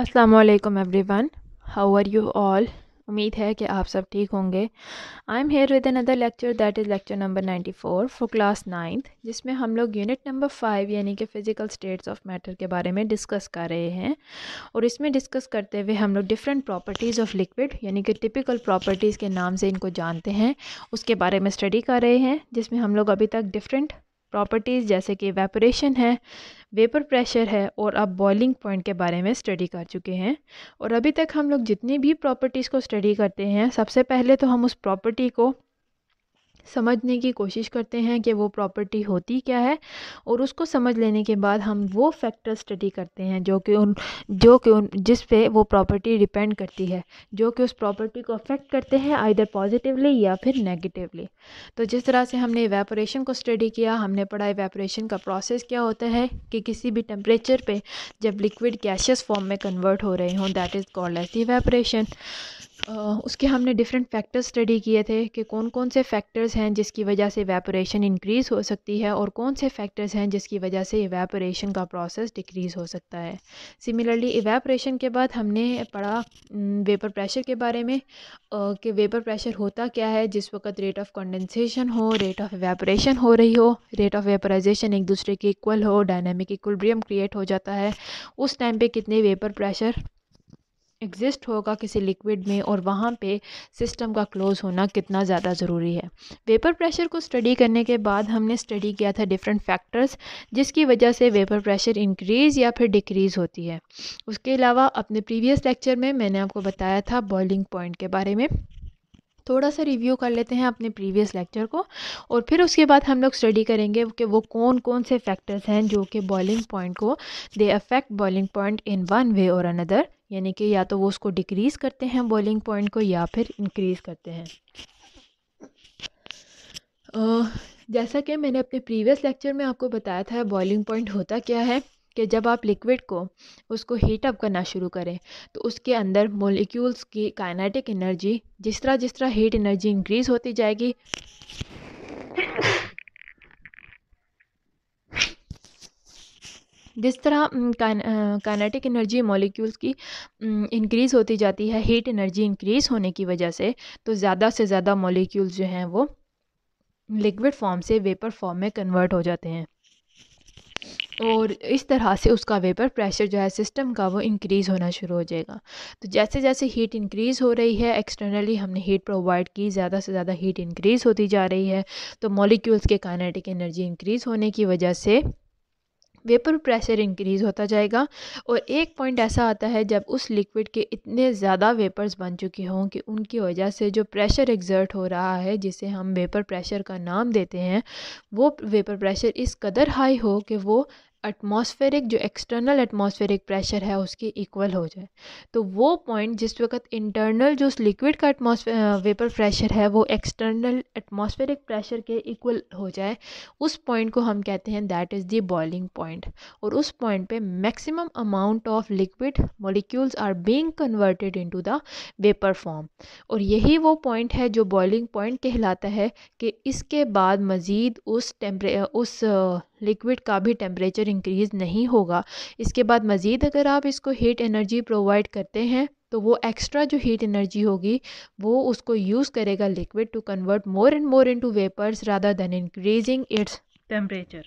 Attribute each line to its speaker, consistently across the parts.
Speaker 1: Aslam everyone how are you all उम्मीद है कि आप सब ठीक होंगे I am here with another lecture that is lecture number 94 for class ninth जिसमें हम लोग यूनिट नंबर फाइव यानी कि फ़िज़िकल स्टेट्स ऑफ मैटर के बारे में डिस्कस कर रहे हैं और इसमें डिस्कस करते हुए हम लोग डिफरेंट प्रॉपर्टीज़ ऑफ लिक्विड यानी कि टिपिकल प्रॉपर्टीज़ के नाम से इनको जानते हैं उसके बारे में स्टडी कर रहे हैं जिसमें हम लोग अभी तक डिफरेंट प्रॉपर्टीज़ जैसे कि वेपोरेशन है वेपर प्रेशर है और अब बॉइलिंग पॉइंट के बारे में स्टडी कर चुके हैं और अभी तक हम लोग जितनी भी प्रॉपर्टीज़ को स्टडी करते हैं सबसे पहले तो हम उस प्रॉपर्टी को समझने की कोशिश करते हैं कि वो प्रॉपर्टी होती क्या है और उसको समझ लेने के बाद हम वो फैक्टर स्टडी करते हैं जो कि उन जो कि उन जिस पे वो प्रॉपर्टी डिपेंड करती है जो कि उस प्रॉपर्टी को अफेक्ट करते हैं आइधर पॉजिटिवली या फिर नेगेटिवली तो जिस तरह से हमने वेपोरेशन को स्टडी किया हमने पढ़ा वेपोरेशन का प्रोसेस क्या होता है कि किसी भी टेम्परेचर पर जब लिक्विड गैशियस फॉर्म में कन्वर्ट हो रहे हों that is called as the evaporation उसके हमने डिफरेंट फैक्टर्स स्टडी किए थे कि कौन कौन से फैक्टर्स हैं जिसकी वजह से वेपोरेशन इंक्रीज़ हो सकती है और कौन से फैक्टर्स हैं जिसकी वजह से वेपोरेशन का प्रोसेस डिक्रीज़ हो सकता है सिमिलरली इवेपोरेशन के बाद हमने पढ़ा वेपर प्रेशर के बारे में कि वेपर प्रेशर होता क्या है जिस वक्त रेट ऑफ कंडेंसेशन हो रेट ऑफ वेपोरेशन हो रही हो रेट ऑफ वेपराइजेशन एक दूसरे के इक्वल हो डायनामिक इक्वलब्रियम क्रिएट हो जाता है उस टाइम पे कितने वेपर प्रेशर एग्ज़िस्ट होगा किसी लिक्विड में और वहाँ पे सिस्टम का क्लोज़ होना कितना ज़्यादा ज़रूरी है वेपर प्रेशर को स्टडी करने के बाद हमने स्टडी किया था डिफरेंट फैक्टर्स जिसकी वजह से वेपर प्रेशर इंक्रीज़ या फिर डिक्रीज़ होती है उसके अलावा अपने प्रीवियस लेक्चर में मैंने आपको बताया था बॉइलिंग पॉइंट के बारे में थोड़ा सा रिव्यू कर लेते हैं अपने प्रीवियस लेक्चर को और फिर उसके बाद हम लोग स्टडी करेंगे कि वो कौन कौन से फैक्टर्स हैं जो कि बॉइलिंग पॉइंट को they affect boiling point in one way और अनदर यानी कि या तो वो उसको डिक्रीज़ करते हैं बॉइलिंग पॉइंट को या फिर इंक्रीज़ करते हैं जैसा कि मैंने अपने प्रीवियस लेक्चर में आपको बताया था बॉइलिंग पॉइंट होता क्या है कि जब आप लिक्विड को उसको हीट अप करना शुरू करें तो उसके अंदर मोलिक्यूल्स की काइनेटिक एनर्जी जिस तरह जिस तरह हीट एनर्जी इंक्रीज़ होती जाएगी जिस तरह काइनेटिक एनर्जी मॉलिक्यूल्स की इंक्रीज़ होती जाती है हीट एनर्जी इंक्रीज़ होने की वजह से तो ज़्यादा से ज़्यादा मॉलिक्यूल्स जो हैं वो लिक्विड फॉर्म से वेपर फॉर्म में कन्वर्ट हो जाते हैं और इस तरह से उसका वेपर प्रेशर जो है सिस्टम का वो इंक्रीज़ होना शुरू हो जाएगा तो जैसे जैसे हीट इंक्रीज़ हो रही है एक्सटर्नली हमने हीट प्रोवाइड की ज़्यादा से ज़्यादा हीट इंक्रीज़ होती जा रही है तो मॉलिक्यूल्स के काइनेटिक एनर्जी इंक्रीज़ होने की वजह से वेपर प्रेशर इंक्रीज़ होता जाएगा और एक पॉइंट ऐसा आता है जब उस लिक्विड के इतने ज़्यादा वेपर्स बन चुके हों कि उनकी वजह से जो प्रेशर एग्जर्ट हो रहा है जिसे हम वेपर प्रेशर का नाम देते हैं वो वेपर प्रेशर इस कदर हाई हो कि वो एटमॉस्फेरिक जो एक्सटर्नल एटमॉस्फेरिक प्रेशर है उसके इक्वल हो जाए तो वो पॉइंट जिस वक्त इंटरनल जो उस लिक्विड का एटमॉस्फेयर वेपर प्रेशर है वो एक्सटर्नल एटमॉस्फेरिक प्रेशर के इक्वल हो जाए उस पॉइंट को हम कहते हैं that is the boiling point और उस पॉइंट पे maximum amount of liquid molecules are being converted into the vapour form और यही वो पॉइंट है जो बॉइलिंग पॉइंट कहलाता है कि इसके बाद मज़ीद उस टेम्परे उस लिक्विड का भी टेम्परेचर इंक्रीज़ नहीं होगा इसके बाद मज़ीद अगर आप इसको हीट एनर्जी प्रोवाइड करते हैं तो वो एक्स्ट्रा जो हीट एनर्जी होगी वो उसको यूज़ करेगा liquid to convert more and more into vapours rather than increasing its temperature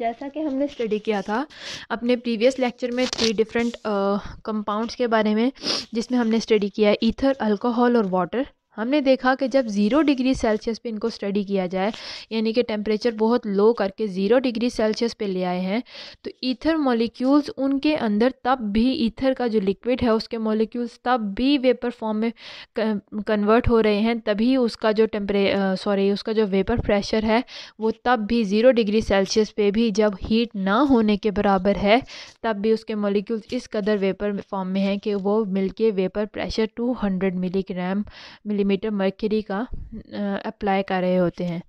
Speaker 1: जैसा कि हमने स्टडी किया था अपने प्रीवियस लेक्चर में थ्री डिफरेंट कंपाउंड्स के बारे में जिसमें हमने स्टडी किया है ईथर अल्कोहल और वाटर हमने देखा कि जब ज़ीरो डिग्री सेल्सियस पे इनको स्टडी किया जाए यानी कि टेम्परेचर बहुत लो करके ज़ीरो डिग्री सेल्सियस पे ले आए हैं तो ईथर मॉलिक्यूल्स उनके अंदर तब भी ईथर का जो लिक्विड है उसके मॉलिक्यूल्स तब भी वेपर फॉर्म में कन्वर्ट हो रहे हैं तभी उसका जो टेम्परे सॉरी उसका जो वेपर प्रेशर है वो तब भी ज़ीरो डिग्री सेल्सियस पे भी जब हीट ना होने के बराबर है तब भी उसके मोलिक्यूल्स इस कदर वेपर फॉर्म में हैं कि वो मिल vapour pressure two milligram milli millimetre mercury का अप्लाई कर रहे होते हैं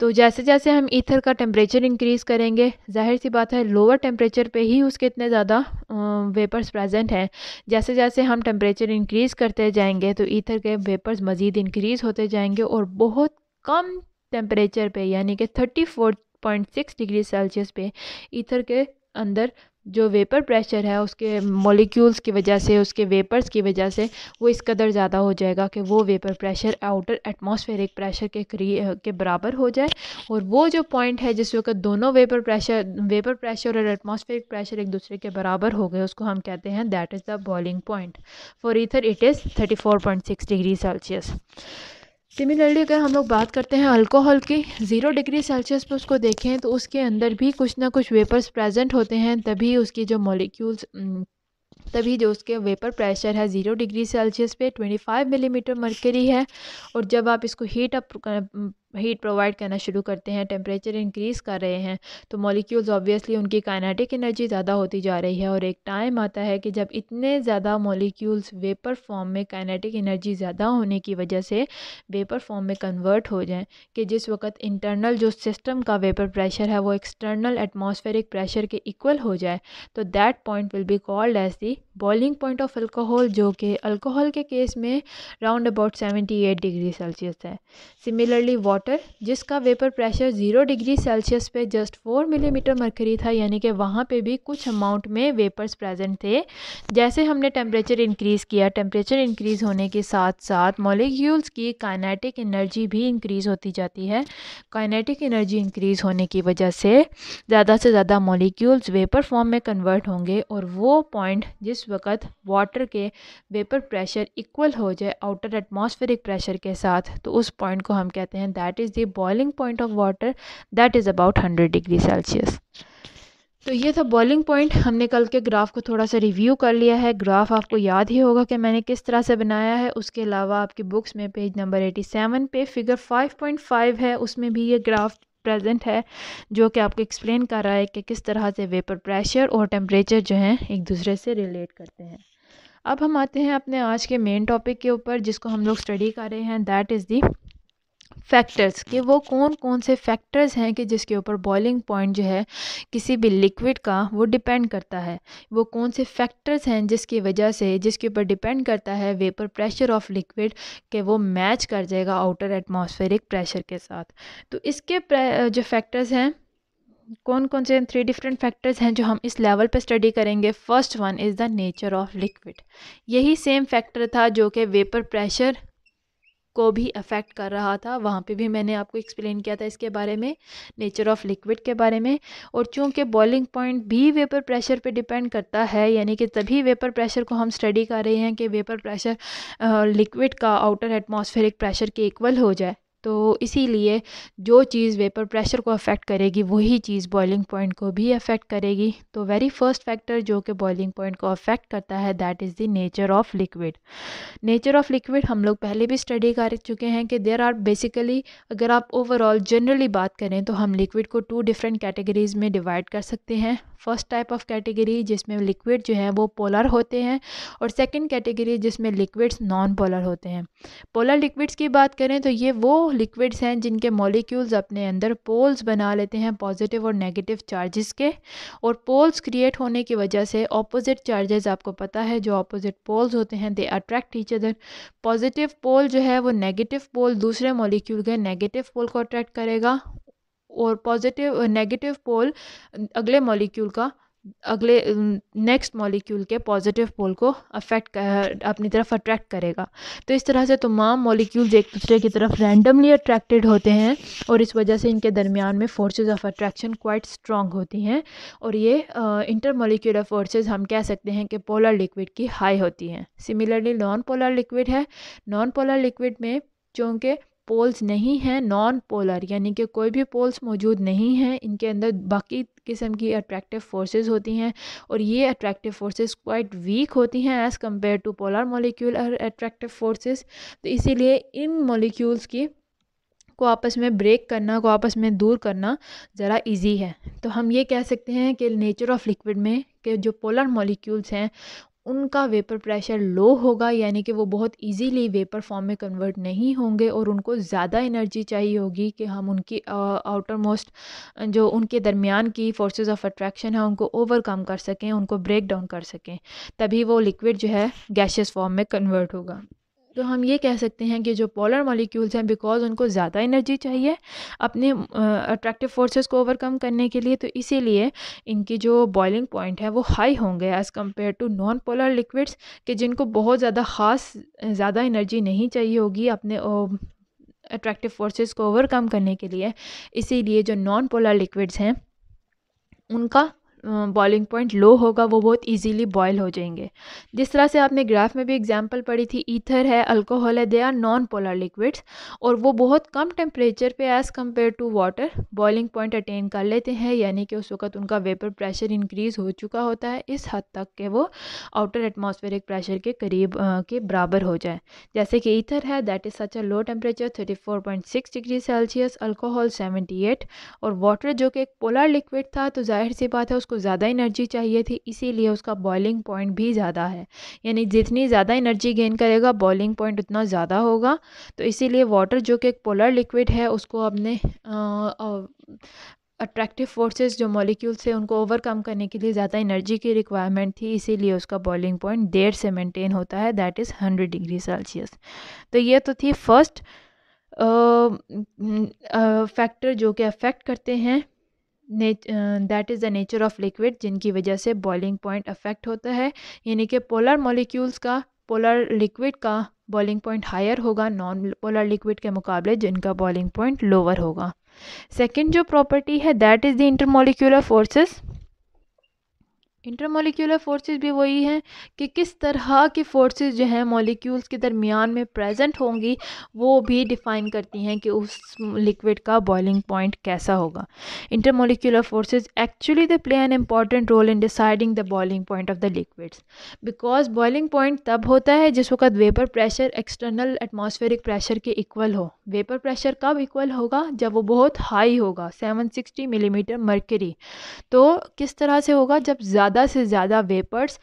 Speaker 1: तो जैसे जैसे हम ईथर का टेम्परेचर इंक्रीज़ करेंगे जाहिर सी बात है लोअर टेम्परेचर पे ही उसके इतने ज़्यादा वेपर्स प्रेजेंट हैं जैसे जैसे हम टेम्परेचर इंक्रीज़ करते जाएंगे तो ईथर के वेपर्स मज़ीद इंक्रीज़ होते जाएंगे और बहुत कम टेम्परेचर पर यानी कि thirty four point six degree Celsius पे ईथर के अंदर जो वेपर प्रेशर है उसके मॉलिक्यूल्स की वजह से उसके वेपर्स की वजह से वो इस कदर ज़्यादा हो जाएगा कि वो vapour pressure outer atmospheric pressure के करी के बराबर हो जाए और वो जो पॉइंट है जिस वक्त दोनों वेपर प्रेशर वेपर प्रेशर और एटमॉस्फेरिक प्रेशर एक दूसरे के बराबर हो गए उसको हम कहते हैं that is the boiling point for ether it is thirty four point six degree Celsius similarly अगर हम लोग बात करते हैं अल्कोहल की ज़ीरो डिग्री सेल्सियस पर उसको देखें तो उसके अंदर भी कुछ ना कुछ वेपर्स प्रेजेंट होते हैं तभी उसकी जो मॉलिक्यूल्स तभी जो उसके वेपर प्रेशर है ज़ीरो डिग्री सेल्सियस पे ट्वेंटी फाइव मिलीमीटर मरकरी है और जब आप इसको हीट अप हीट प्रोवाइड करना शुरू करते हैं टेम्परेचर इंक्रीज़ कर रहे हैं तो मॉलिक्यूल्स ऑब्वियसली उनकी काइनेटिक एनर्जी ज़्यादा होती जा रही है और एक टाइम आता है कि जब इतने ज़्यादा मॉलिक्यूल्स वेपर फॉर्म में काइनेटिक एनर्जी ज़्यादा होने की वजह से वेपर फॉर्म में कन्वर्ट हो जाएं कि जिस वक्त इंटरनल जो सिस्टम का वेपर प्रेशर है वो एक्सटर्नल एटमोसफेरिक प्रेशर के इक्वल हो जाए तो that point will be called as the boiling point of alcohol जो कि अल्कोहल के केस में round about seventy eight degree Celsius है सिमिलरली वाटर जिसका vapour pressure zero degree Celsius पे जस्ट फोर मिलीमीटर मरकरी था यानी कि वहाँ पे भी कुछ अमाउंट में वेपर्स प्रेजेंट थे जैसे हमने टेम्परेचर इंक्रीज़ किया टेम्परेचर इंक्रीज़ होने के साथ साथ मॉलिक्यूल्स की काइनेटिक एनर्जी भी इंक्रीज़ होती जाती है काइनेटिक एनर्जी इंक्रीज़ होने की वजह से ज़्यादा से ज़्यादा मॉलिक्यूल्स वेपर फॉर्म में कन्वर्ट होंगे और वो पॉइंट जिस वक्त वाटर के वेपर प्रेशर इक्वल हो जाए आउटर एटमॉस्फेरिक प्रेशर के साथ तो उस पॉइंट को हम कहते हैं that that is the boiling point of water that is about hundred degree Celsius तो ये था बॉइलिंग पॉइंट हमने कल के ग्राफ को थोड़ा सा रिव्यू कर लिया है ग्राफ आपको याद ही होगा कि मैंने किस तरह से बनाया है उसके अलावा आपकी बुक्स में पेज नंबर एटी सेवन पे फिगर फाइव पॉइंट फाइव है उसमें भी ये ग्राफ प्रेजेंट है जो कि आपको एक्सप्लेन कर रहा है कि किस तरह से वेपर प्रेशर और टेम्परेचर जो हैं एक दूसरे से रिलेट करते हैं अब हम आते हैं अपने आज के मेन टॉपिक के ऊपर जिसको हम लोग स्टडी कर रहे हैं दैट इज़ दी फैक्टर्स कि वो कौन कौन से फैक्टर्स हैं कि जिसके ऊपर बॉइलिंग पॉइंट जो है किसी भी लिक्विड का वो डिपेंड करता है वो कौन से फैक्टर्स हैं जिसकी वजह से जिसके ऊपर डिपेंड करता है वेपर प्रेशर ऑफ लिक्विड के वो मैच कर जाएगा आउटर एटमॉस्फेरिक प्रेशर के साथ तो इसके जो फैक्टर्स हैं कौन कौन से थ्री डिफरेंट फैक्टर्स हैं जो हम इस लेवल पे स्टडी करेंगे first one is the nature of liquid यही सेम फैक्टर था जो कि वेपर प्रेशर को भी अफेक्ट कर रहा था वहाँ पे भी मैंने आपको एक्सप्लेन किया था इसके बारे में नेचर ऑफ़ लिक्विड के बारे में और चूँकि बॉइलिंग पॉइंट भी वेपर प्रेशर पे डिपेंड करता है यानी कि तभी वेपर प्रेशर को हम स्टडी कर रहे हैं कि वेपर प्रेशर लिक्विड का आउटर एटमॉस्फेरिक प्रेशर के इक्वल हो जाए तो इसीलिए जो चीज़ वेपर प्रेशर को अफ़ेक्ट करेगी वही चीज़ बॉइलिंग पॉइंट को भी अफ़ेक्ट करेगी तो वेरी फर्स्ट फैक्टर जो कि बॉइलिंग पॉइंट को अफ़ेक्ट करता है that is the nature of liquid nature of liquid हम लोग पहले भी स्टडी कर चुके हैं कि देर आर बेसिकली अगर आप ओवरऑल जनरली बात करें तो हम लिक्विड को टू डिफरेंट कैटेगरीज़ में डिवाइड कर सकते हैं फर्स्ट टाइप ऑफ कैटेगरी जिसमें लिक्विड जो है वो पोलर होते हैं और सेकेंड कैटेगरी जिसमें लिक्विड्स नॉन पोलर होते हैं पोलर लिक्विड्स की बात करें तो ये वो वो लिक्विड्स हैं जिनके मॉलिक्यूल्स अपने अंदर पोल्स बना लेते हैं पॉजिटिव और नेगेटिव चार्जेस के और पोल्स क्रिएट होने की वजह से ऑपोजिट चार्जेस आपको पता है जो ऑपोजिट पोल्स होते हैं they attract each other positive pole जो है वो नेगेटिव पोल दूसरे मॉलिक्यूल के नेगेटिव पोल को अट्रैक्ट करेगा और पॉजिटिव नेगेटिव पोल अगले मॉलिक्यूल का अगले नेक्स्ट मॉलिक्यूल के पॉजिटिव पोल को अफेक्ट अपनी तरफ अट्रैक्ट करेगा तो इस तरह से तमाम मॉलिक्यूल्स एक दूसरे की तरफ रैंडमली अट्रैक्टेड होते हैं और इस वजह से इनके दरमियान में forces of attraction quite strong होती हैं और ये इंटर मॉलिक्यूलर फोर्सेज हम कह सकते हैं कि पोलर लिक्विड की हाई होती हैं सिमिलरली नॉन पोलर लिक्विड है नॉन पोलर लिक्विड में चूँकि पोल्स नहीं हैं नॉन पोलर यानी कि कोई भी पोल्स मौजूद नहीं हैं इनके अंदर बाकी किस्म की अट्रैक्टिव फोर्सेस होती हैं और ये अट्रैक्टिव फोर्सेस क्वाइट वीक होती हैं as compare to polar molecule और अट्रैक्टिव फोर्सेस तो इसीलिए इन मोलिक्यूल्स की को आपस में ब्रेक करना को आपस में दूर करना ज़रा इजी है तो हम ये कह सकते हैं कि नेचर ऑफ़ लिक्विड में के जो पोलर मॉलिक्यूल्स हैं उनका वेपर प्रेशर लो होगा यानी कि वो बहुत इजीली वेपर फॉर्म में कन्वर्ट नहीं होंगे और उनको ज़्यादा एनर्जी चाहिए होगी कि हम उनकी आउटर मोस्ट जो उनके दरमियान की फोर्सेस ऑफ अट्रैक्शन है उनको ओवरकम कर सकें उनको ब्रेक डाउन कर सकें तभी वो लिक्विड जो है गैशेस फॉर्म में कन्वर्ट होगा तो हम ये कह सकते हैं कि जो पोलर मॉलिक्यूल्स हैं बिकॉज उनको ज़्यादा एनर्जी चाहिए अपने अट्रैक्टिव फोर्सेस को ओवरकम करने के लिए तो इसीलिए इनकी जो बॉइलिंग पॉइंट है वो हाई होंगे as compare to non polar liquids कि जिनको बहुत ज़्यादा ख़ास ज़्यादा एनर्जी नहीं चाहिए होगी अपने अट्रैक्टिव फोर्सेस को ओवरकम करने के लिए इसीलिए जो नॉन पोलर लिक्विड्स हैं उनका बॉइलिंग पॉइंट लो होगा वो बहुत इजीली बॉयल हो जाएंगे जिस तरह से आपने ग्राफ में भी एग्जांपल पढ़ी थी ईथर है अल्कोहल है they are non polar liquids और वो बहुत कम टेम्परेचर पे as compare to water boiling point attain कर लेते हैं यानी कि उस वक्त उनका वेपर प्रेशर इंक्रीज़ हो चुका होता है इस हद तक के वो आउटर एटमोसफेरिक प्रेशर के करीब आ, के बराबर हो जाए जैसे कि ईथर है that is such a low temperature thirty four point six degree Celsius alcohol seventy eight और वाटर जो कि एक पोलर लिक्विड था तो जाहिर सी बात है उस उसको ज़्यादा एनर्जी चाहिए थी इसीलिए उसका बॉइलिंग पॉइंट भी ज़्यादा है यानी जितनी ज़्यादा एनर्जी गेन करेगा बॉइलिंग पॉइंट उतना ज़्यादा होगा तो इसीलिए वाटर जो कि एक पोलर लिक्विड है उसको अपने अट्रैक्टिव फोर्सेस जो मॉलिक्यूल्स थे उनको ओवरकम करने के लिए ज़्यादा एनर्जी की रिक्वायरमेंट थी इसीलिए उसका बॉइलिंग पॉइंट देर से मेंटेन होता है that is hundred degree Celsius तो ये तो थी फर्स्ट फैक्टर जो कि अफेक्ट करते हैं that is the nature of liquid जिनकी वजह से बॉइलिंग पॉइंट अफेक्ट होता है यानी कि पोलर मॉलिक्यूल्स का पोलर लिक्विड का बॉइलिंग पॉइंट हायर होगा नॉन पोलर लिक्विड के मुकाबले जिनका बॉइलिंग पॉइंट लोअर होगा सेकेंड जो प्रॉपर्टी है that is the intermolecular forces intermolecular forces भी वही हैं कि किस तरह की फोर्सेस जो हैं मॉलिक्यूल्स के दरमियान में प्रेजेंट होंगी वो भी डिफ़ाइन करती हैं कि उस लिक्विड का बॉइलिंग पॉइंट कैसा होगा intermolecular forces actually they play an important role in deciding the boiling point of the liquids because boiling point तब होता है जिस वक्त vapour pressure external atmospheric pressure के इक्वल हो वेपर प्रेशर कब इक्वल होगा जब वो बहुत हाई होगा सेवन सिक्सटी मिलीमीटर मर्करी तो किस तरह से होगा जब ज़्यादा ज़्यादा से ज़्यादा वेपर्स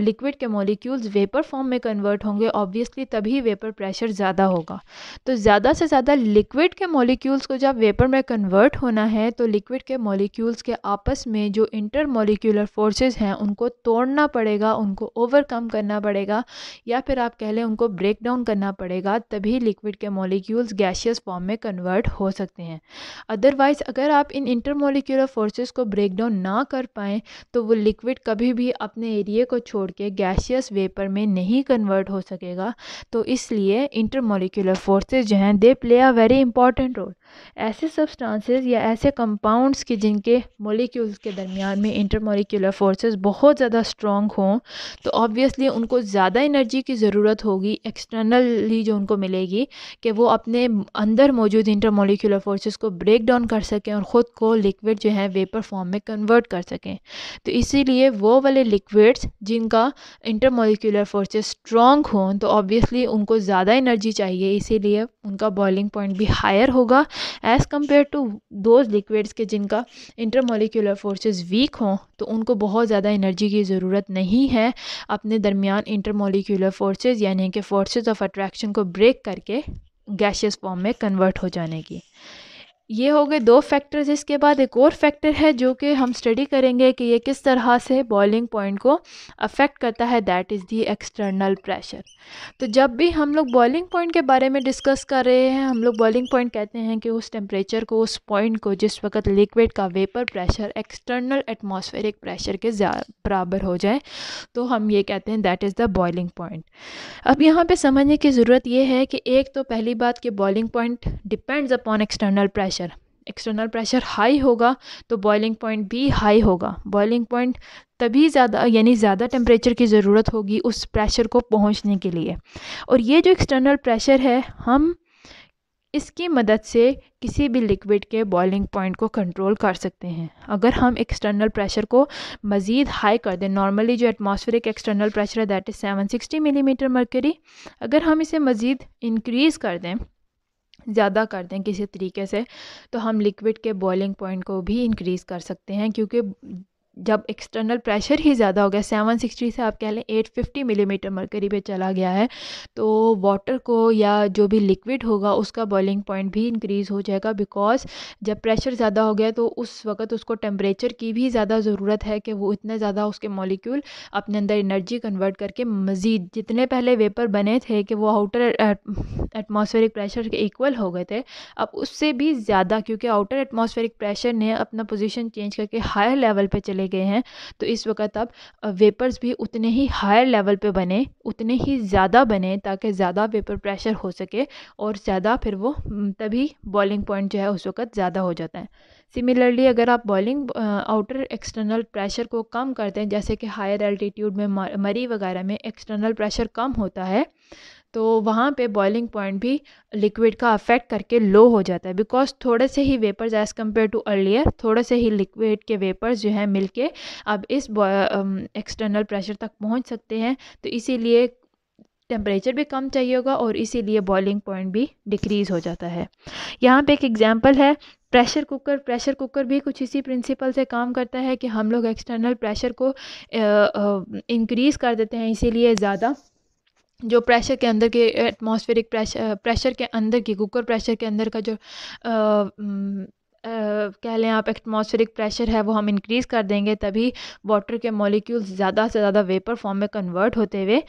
Speaker 1: लिक्विड के मॉलिक्यूल्स वेपर फॉर्म में कन्वर्ट होंगे ऑब्वियसली तभी वेपर प्रेशर ज़्यादा होगा तो ज़्यादा से ज़्यादा लिक्विड के मॉलिक्यूल्स को जब वेपर में कन्वर्ट होना है तो लिक्विड के मॉलिक्यूल्स के आपस में जो इंटर मोलिकुलर फोर्सेज हैं उनको तोड़ना पड़ेगा उनको ओवरकम करना पड़ेगा या फिर आप कह लें उनको ब्रेक डाउन करना पड़ेगा तभी लिक्विड के मॉलिक्यूल्स गैशियस फॉर्म में कन्वर्ट हो सकते हैं अदरवाइज़ अगर आप इन इंटर मोलिकुलर फोर्सेज को ब्रेक डाउन ना कर पाएँ तो वो लिक्विड लिक्विड कभी भी अपने एरिए को छोड़ के गैशियस वेपर में नहीं कन्वर्ट हो सकेगा तो इसलिए इंटरमोलिकुलर फोर्सेज जो हैं they play a very important role ऐसे सब्सटेंसेस या ऐसे कंपाउंड्स के जिनके मोलिक्यूल्स के दरमियान में इंटरमोलिकुलर फोर्सेस बहुत ज़्यादा स्ट्रॉन्ग हों तो ऑब्वियसली उनको ज़्यादा एनर्जी की ज़रूरत होगी एक्सटर्नली जो उनको मिलेगी कि वो अपने अंदर मौजूद इंटरमोलिकुलर फोर्सेस को ब्रेक डाउन कर सकें और ख़ुद को लिक्विड जो है वेपर फॉर्म में कन्वर्ट कर सकें तो इसी लिए वो वाले लिक्विड्स जिनका इंटरमोलिकुलर फोर्सेस स्ट्रॉन्ग हों तो ऑब्वियसली उनको ज़्यादा एनर्जी चाहिए इसीलिए उनका बॉइलिंग पॉइंट भी हायर होगा as compare to those liquids के जिनका इंटरमोलिकुलर फोर्सेस वीक हों तो उनको बहुत ज़्यादा एनर्जी की ज़रूरत नहीं है अपने दरमियान इंटरमोलिकुलर फोर्सेज यानी कि फोर्सेज ऑफ अट्रैक्शन को ब्रेक करके गैशियस फॉर्म में कन्वर्ट हो जाने की ये हो गए दो फैक्टर्स इसके बाद एक और फैक्टर है जो कि हम स्टडी करेंगे कि ये किस तरह से बॉइलिंग पॉइंट को अफेक्ट करता है that is the external pressure तो जब भी हम लोग बॉइलिंग पॉइंट के बारे में डिस्कस कर रहे हैं हम लोग बॉइलिंग पॉइंट कहते हैं कि उस टेम्परेचर को उस पॉइंट को जिस वक्त लिक्विड का vapour pressure external atmospheric pressure के बराबर हो जाए तो हम ये कहते हैं that is the boiling point अब यहाँ पर समझने की ज़रूरत यह है कि एक तो पहली बात कि boiling point depends upon external pressure external pressure high होगा तो बॉइलिंग पॉइंट भी हाई होगा बॉइलिंग पॉइंट तभी ज़्यादा यानी ज़्यादा टेम्परेचर की ज़रूरत होगी उस प्रेशर को पहुँचने के लिए और ये जो एक्सटर्नल प्रेशर है हम इसकी मदद से किसी भी लिक्विड के बॉइलिंग पॉइंट को कंट्रोल कर सकते हैं अगर हम एक्सटर्नल प्रेशर को मज़ीद हाई कर दें नॉर्मली जो एटमॉस्फेरिक एक्सटर्नल प्रेशर है that is 760 sixty millimetre mercury अगर हम इसे मज़ीद इनक्रीज़ कर दें ज़्यादा कर दें किसी तरीके से तो हम लिक्विड के बॉइलिंग पॉइंट को भी इंक्रीज़ कर सकते हैं क्योंकि जब एक्सटर्नल प्रेशर ही ज़्यादा हो गया 760 से आप कह लें 850 मिलीमीटर मरकरी पे चला गया है तो वाटर को या जो भी लिक्विड होगा उसका बॉइलिंग पॉइंट भी इंक्रीज़ हो जाएगा बिकॉज जब प्रेशर ज़्यादा हो गया तो उस वक्त उसको टेम्परेचर की भी ज़्यादा ज़रूरत है कि वो इतने ज़्यादा उसके मॉलिक्यूल अपने अंदर एनर्जी कन्वर्ट करके मज़ीद जितने पहले वेपर बने थे कि वो आउटर एटमोसफेरिक प्रेशर के इक्वल हो गए थे अब उससे भी ज़्यादा क्योंकि आउटर एटमोसफेरिक प्रेशर ने अपना पोजिशन चेंज करके हायर लेवल पर चले चले गए हैं तो इस वक्त अब वेपर्स भी उतने ही हायर लेवल पे बने उतने ही ज़्यादा बने ताकि ज़्यादा वेपर प्रेशर हो सके और ज़्यादा फिर वो तभी बॉइलिंग पॉइंट जो है उस वक्त ज़्यादा हो जाता है सिमिलरली अगर आप बॉलिंग आउटर एक्सटर्नल प्रेशर को कम करते हैं जैसे कि हायर एल्टीट्यूड में मरी वगैरह में एक्सटर्नल प्रेशर कम होता है तो वहाँ पे बॉइलिंग पॉइंट भी लिक्विड का अफेक्ट करके लो हो जाता है बिकॉज थोड़े से ही vapours as compare to earlier थोड़े से ही लिक्विड के वेपर्स जो हैं मिल अब इस एक्सटर्नल प्रेशर um, तक पहुँच सकते हैं तो इसीलिए टेम्परेचर भी कम चाहिए होगा और इसीलिए बॉइलिंग पॉइंट भी डिक्रीज़ हो जाता है यहाँ पे एक एग्जांपल है प्रेशर कुकर प्रेशर कुकर भी कुछ इसी प्रिंसिपल से काम करता है कि हम लोग एक्सटर्नल प्रेशर को इंक्रीज़ uh, uh, कर देते हैं इसीलिए ज़्यादा जो प्रेशर के अंदर के एटमॉस्फेरिक प्रेशर प्रेशर के अंदर की कुकर प्रेशर के अंदर का जो आ, कह लें आप एटमॉस्फेरिक प्रेशर है वो हम इंक्रीज़ कर देंगे तभी वाटर के मॉलिक्यूल्स ज़्यादा से ज़्यादा वेपर फॉर्म में कन्वर्ट होते हुए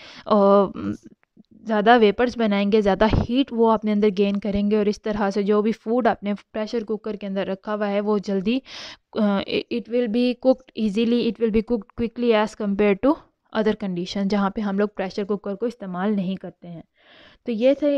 Speaker 1: ज़्यादा वेपर्स बनाएंगे ज़्यादा हीट वो अपने अंदर गेन करेंगे और इस तरह से जो भी फूड आपने प्रेशर कुकर के अंदर रखा हुआ है वो जल्दी it will be cooked easily it will be cooked quickly as compare to other condition जहाँ पे हम लोग प्रेशर कुकर को इस्तेमाल नहीं करते हैं तो ये थे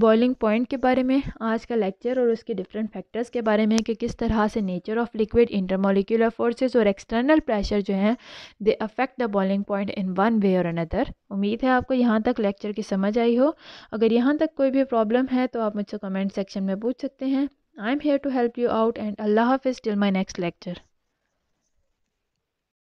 Speaker 1: बॉइलिंग पॉइंट के बारे में आज का लेक्चर और उसके डिफरेंट फैक्टर्स के बारे में कि किस तरह से nature of liquid intermolecular forces और एक्सटर्नल प्रेशर जो हैं they affect the boiling point in one way और अनदर उम्मीद है आपको यहाँ तक लेक्चर की समझ आई हो अगर यहाँ तक कोई भी प्रॉब्लम है तो आप मुझसे कमेंट सेक्शन में पूछ सकते हैं I am here to help you out and अल्लाह हाफिज़ टिल माई नेक्स्ट लेक्चर